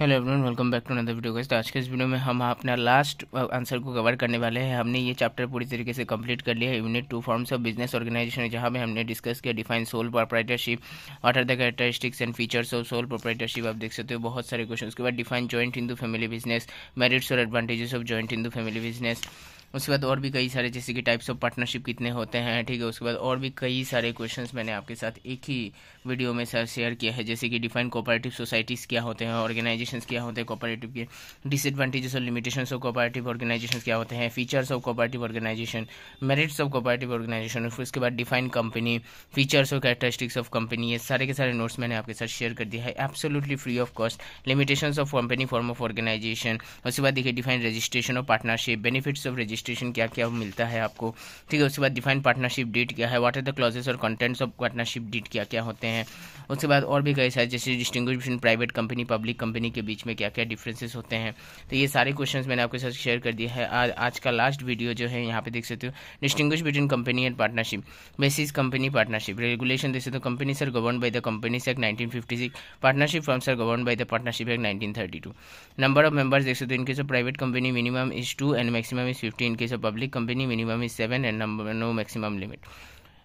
Hello everyone welcome back to another video guys तो आज के इस वीडियो में हम अपना लास्ट आंसर uh, को कवर करने वाले हैं हमने ये चैप्टर पूरी तरीके से कंप्लीट कर लिया है unit two forms of business organisation जहाँ में हमने डिस्कस किया define sole proprietorship what are the characteristics and features of sole proprietorship आप देख सकते हो बहुत सारे क्वेश्चन उसके बाद define joint Hindu family business merits और advantages of joint Hindu family business उसके बाद और भी कई सारे जैसे कि टाइप्स ऑफ पार्टनरशिप कितने होते हैं ठीक है उसके बाद और भी कई सारे क्वेश्चन मैंने आपके साथ एक ही वीडियो में सर शेयर किया है जैसे कि डिफाइन कोऑपरेटिव सोसाइटीज़ क्या होते हैं ऑर्गेनाइजेशन क्या होते हैं कोऑपरेटिव के डिसएडवांटेजेस और लिमिटेशंस ऑफ कोऑपरेटिव ऑर्गेनाइजेशन क्या होते हैं features of cooperative organisation merits of cooperative organisation फिर उसके बाद डिफाइन कंपनी फीचर्स और कैरेक्टरिस्टिक्स ऑफ कंपनी ये सारे के सारे नोट्स मैंने आपके साथ शेयर कर दिया है absolutely free of cost limitations of company form of organisation उसके बाद देखिए define registration of partnership benefits of registration registration क्या क्या मिलता है आपको ठीक है उसके बाद डिफाइन पार्टनरशिप डीट क्या है वाट आर द क्लॉजेस और कंटेंट्स ऑफ पार्टनरशिप डेट क्या क्या होते हैं उसके बाद और भी कई सारे जैसे distinguish private company public company के बीच में क्या क्या डिफरेंसेस होते हैं तो ये सारे क्वेश्चन मैंने आपके साथ शेयर कर दिया है आज आज का लास्ट वीडियो जो है यहाँ पे देख सकते हो distinguish between company and partnership basis company partnership regulation देख सकते हो company sir govern by the company act nineteen fifty six partnership form sir govern by the partnership act nineteen thirty two number of members देख सकते हो इनके private company minimum is two and maximum is fifty in case of public company minimum is seven and number no maximum limit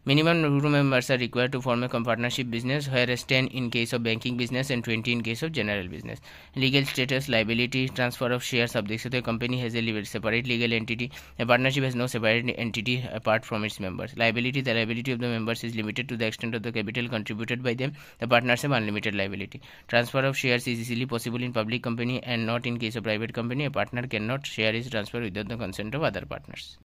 Minimum room members are required to form a partnership business, whereas 10 in case of banking business and 20 in case of general business. Legal status, liability, transfer of shares subject to a company has a separate legal entity. A partnership has no separate entity apart from its members. Liability, the liability of the members is limited to the extent of the capital contributed by them. The partners have unlimited liability. Transfer of shares is easily possible in public company and not in case of private company. A partner cannot share his transfer without the consent of other partners.